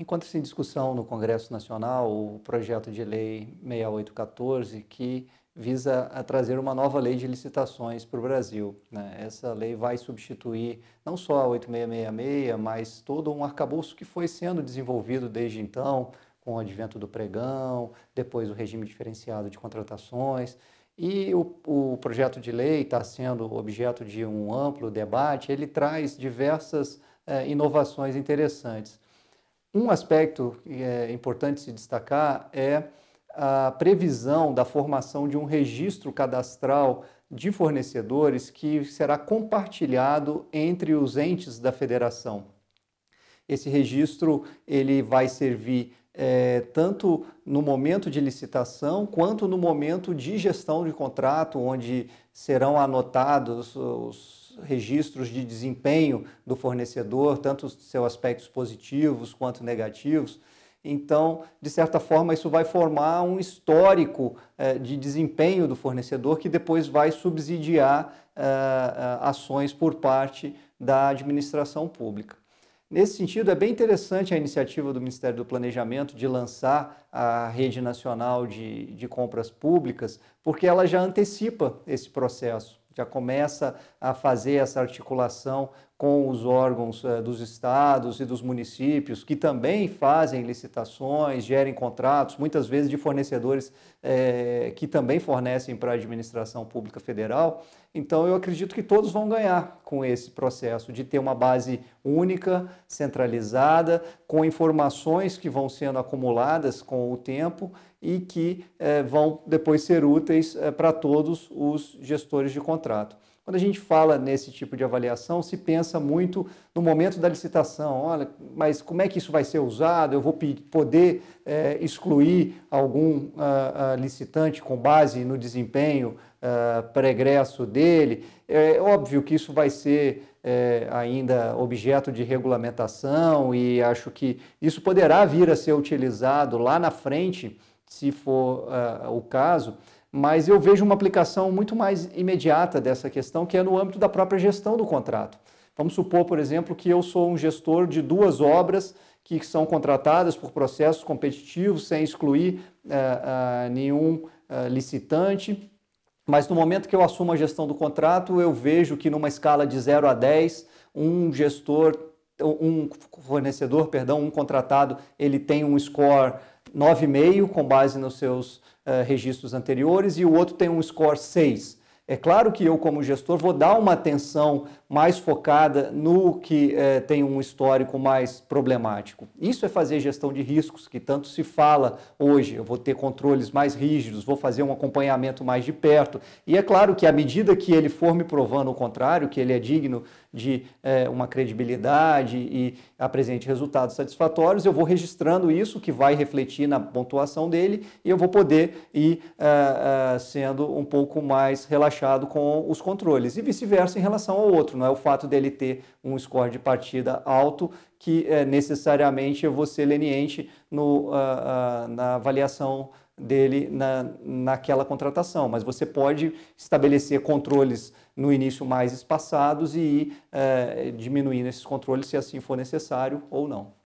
Encontra-se em discussão no Congresso Nacional o projeto de lei 6814 que visa trazer uma nova lei de licitações para o Brasil. Né? Essa lei vai substituir não só a 8666, mas todo um arcabouço que foi sendo desenvolvido desde então, com o advento do pregão, depois o regime diferenciado de contratações. E o, o projeto de lei está sendo objeto de um amplo debate, ele traz diversas eh, inovações interessantes. Um aspecto é, importante se destacar é a previsão da formação de um registro cadastral de fornecedores que será compartilhado entre os entes da federação. Esse registro ele vai servir é, tanto no momento de licitação quanto no momento de gestão de contrato, onde serão anotados os registros de desempenho do fornecedor, tanto os seus aspectos positivos quanto negativos. Então, de certa forma, isso vai formar um histórico eh, de desempenho do fornecedor que depois vai subsidiar eh, eh, ações por parte da administração pública. Nesse sentido, é bem interessante a iniciativa do Ministério do Planejamento de lançar a Rede Nacional de, de Compras Públicas, porque ela já antecipa esse processo já começa a fazer essa articulação com os órgãos eh, dos estados e dos municípios, que também fazem licitações, gerem contratos, muitas vezes de fornecedores é, que também fornecem para a administração pública federal. Então, eu acredito que todos vão ganhar com esse processo de ter uma base única, centralizada, com informações que vão sendo acumuladas com o tempo e que é, vão depois ser úteis é, para todos os gestores de contrato. Quando a gente fala nesse tipo de avaliação, se pensa muito no momento da licitação. Olha, mas como é que isso vai ser usado? Eu vou poder é, excluir algum ah, ah, licitante com base no desempenho ah, pregresso dele? É óbvio que isso vai ser é, ainda objeto de regulamentação e acho que isso poderá vir a ser utilizado lá na frente, se for ah, o caso mas eu vejo uma aplicação muito mais imediata dessa questão, que é no âmbito da própria gestão do contrato. Vamos supor, por exemplo, que eu sou um gestor de duas obras que são contratadas por processos competitivos, sem excluir uh, uh, nenhum uh, licitante, mas no momento que eu assumo a gestão do contrato, eu vejo que numa escala de 0 a 10, um gestor um fornecedor, perdão, um contratado, ele tem um score 9,5 com base nos seus uh, registros anteriores e o outro tem um score 6. É claro que eu, como gestor, vou dar uma atenção mais focada no que é, tem um histórico mais problemático. Isso é fazer gestão de riscos, que tanto se fala hoje. Eu vou ter controles mais rígidos, vou fazer um acompanhamento mais de perto. E é claro que, à medida que ele for me provando o contrário, que ele é digno de é, uma credibilidade e apresente resultados satisfatórios, eu vou registrando isso, que vai refletir na pontuação dele, e eu vou poder ir uh, uh, sendo um pouco mais relaxado encaixado com os controles e vice-versa em relação ao outro. Não é o fato dele ter um score de partida alto que é, necessariamente eu vou ser leniente no, uh, uh, na avaliação dele na, naquela contratação, mas você pode estabelecer controles no início mais espaçados e ir uh, eh, diminuindo esses controles se assim for necessário ou não.